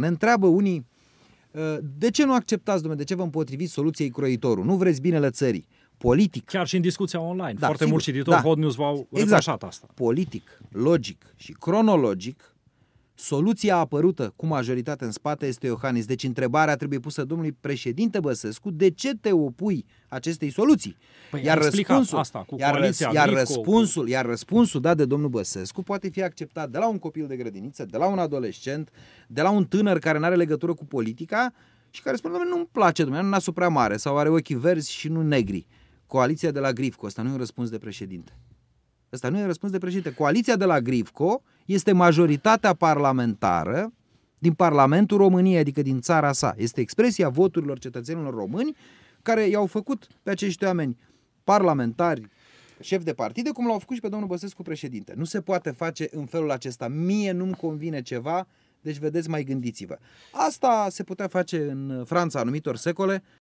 Ne întreabă unii, ă, de ce nu acceptați, domnule, de ce vă împotriviți soluției croitorul? Nu vreți binele țării? Politic. Chiar și în discuția online. Da, Foarte sigur, mulți cititori da. Hot News v-au exact. asta. Politic, logic și cronologic, Soluția apărută cu majoritate în spate este Iohannis. Deci întrebarea trebuie pusă domnului președinte Băsescu, de ce te opui acestei soluții? Păi iar răspunsul, asta cu iar, coaliția, iar, Mico, răspunsul, iar răspunsul dat de domnul Băsescu poate fi acceptat de la un copil de grădiniță, de la un adolescent, de la un tânăr care nu are legătură cu politica și care spune, nu-mi place, domnule, nu nasul prea mare sau are ochii verzi și nu negri. Coaliția de la Grifco, asta nu e un răspuns de președinte. Asta nu e un răspuns de președinte. Coaliția de la Grifco este majoritatea parlamentară din Parlamentul României, adică din țara sa. Este expresia voturilor cetățenilor români care i-au făcut pe acești oameni parlamentari, șef de partide, cum l-au făcut și pe domnul Băsescu președinte. Nu se poate face în felul acesta. Mie nu-mi convine ceva, deci vedeți, mai gândiți-vă. Asta se putea face în Franța anumitor secole,